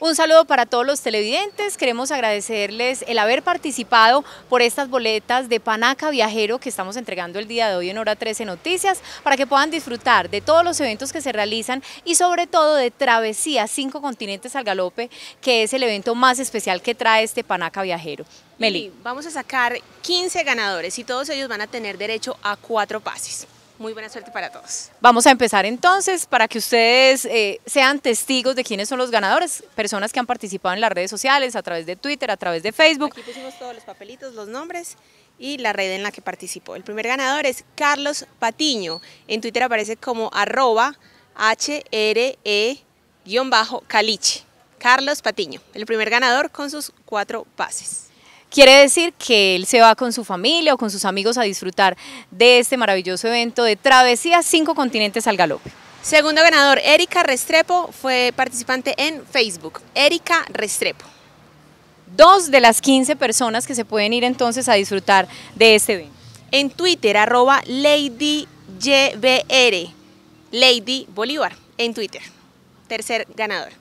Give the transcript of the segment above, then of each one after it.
Un saludo para todos los televidentes, queremos agradecerles el haber participado por estas boletas de Panaca Viajero que estamos entregando el día de hoy en Hora 13 Noticias para que puedan disfrutar de todos los eventos que se realizan y sobre todo de Travesía Cinco Continentes al Galope que es el evento más especial que trae este Panaca Viajero. Meli. Vamos a sacar 15 ganadores y todos ellos van a tener derecho a cuatro pases muy buena suerte para todos. Vamos a empezar entonces para que ustedes eh, sean testigos de quiénes son los ganadores, personas que han participado en las redes sociales, a través de Twitter, a través de Facebook. Aquí pusimos todos los papelitos, los nombres y la red en la que participó. El primer ganador es Carlos Patiño. En Twitter aparece como arroba HRE-caliche. Carlos Patiño, el primer ganador con sus cuatro pases. Quiere decir que él se va con su familia o con sus amigos a disfrutar de este maravilloso evento de Travesía Cinco Continentes al Galope. Segundo ganador, Erika Restrepo, fue participante en Facebook. Erika Restrepo. Dos de las 15 personas que se pueden ir entonces a disfrutar de este evento. En Twitter, arroba LadyYBR, Lady Bolívar, en Twitter. Tercer ganador.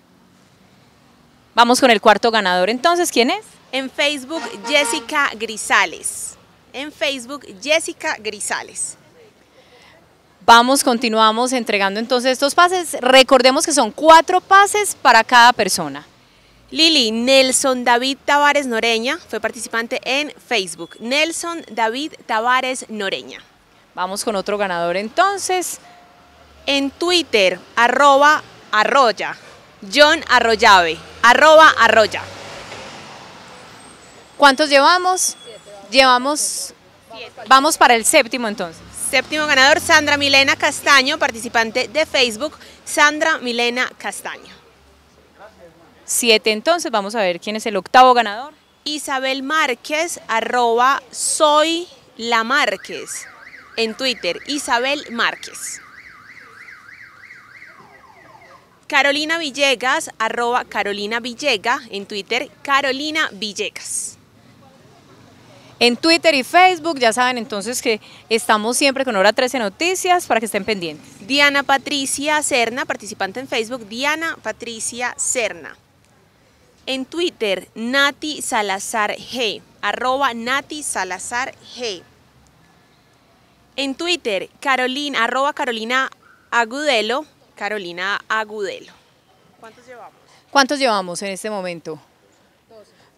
Vamos con el cuarto ganador entonces, ¿quién es? En Facebook, Jessica Grisales. En Facebook, Jessica Grisales. Vamos, continuamos entregando entonces estos pases. Recordemos que son cuatro pases para cada persona. Lili, Nelson David Tavares Noreña fue participante en Facebook. Nelson David Tavares Noreña. Vamos con otro ganador entonces. En Twitter, arroba arroya. John Arroyave, arroba arroya. ¿Cuántos llevamos? Llevamos, vamos para el séptimo entonces. Séptimo ganador, Sandra Milena Castaño, participante de Facebook, Sandra Milena Castaño. Siete entonces, vamos a ver quién es el octavo ganador. Isabel Márquez, arroba soy la Márquez, en Twitter, Isabel Márquez. Carolina Villegas, arroba Carolina Villega, en Twitter, Carolina Villegas en Twitter y Facebook. Ya saben entonces que estamos siempre con Hora 13 Noticias para que estén pendientes. Diana Patricia Cerna, participante en Facebook, Diana Patricia Cerna. En Twitter, Nati Salazar G, arroba Nati Salazar G. En Twitter, Carolina, arroba Carolina Agudelo, Carolina Agudelo. ¿Cuántos llevamos? ¿Cuántos llevamos en este momento?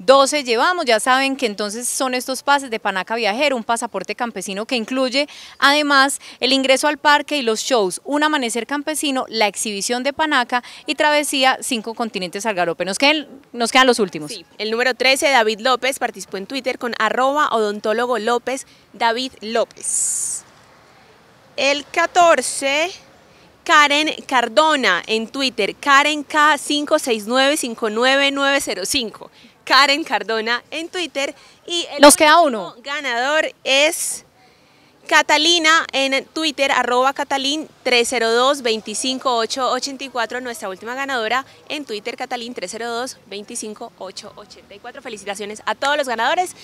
12 llevamos, ya saben que entonces son estos pases de Panaca Viajero, un pasaporte campesino que incluye además el ingreso al parque y los shows, un amanecer campesino, la exhibición de Panaca y travesía cinco continentes al galope. Nos quedan, los últimos. El número 13, David López, participó en Twitter con arroba odontólogo López, David López. El 14... Karen Cardona en Twitter, Karen K56959905. Karen Cardona en Twitter. Y el Nos queda uno. ganador es Catalina en Twitter, arroba Catalín 302-25884, nuestra última ganadora en Twitter, Catalín 302-25884. Felicitaciones a todos los ganadores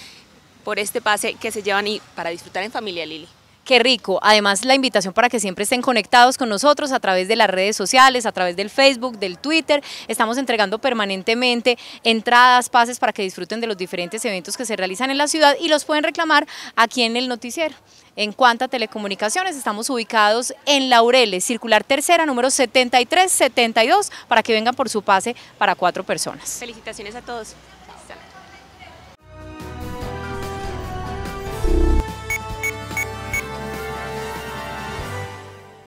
por este pase que se llevan y para disfrutar en familia, Lili. Qué rico. Además, la invitación para que siempre estén conectados con nosotros a través de las redes sociales, a través del Facebook, del Twitter. Estamos entregando permanentemente entradas, pases para que disfruten de los diferentes eventos que se realizan en la ciudad y los pueden reclamar aquí en el noticiero. En cuanto a telecomunicaciones, estamos ubicados en Laureles, circular tercera, número 7372, para que vengan por su pase para cuatro personas. Felicitaciones a todos.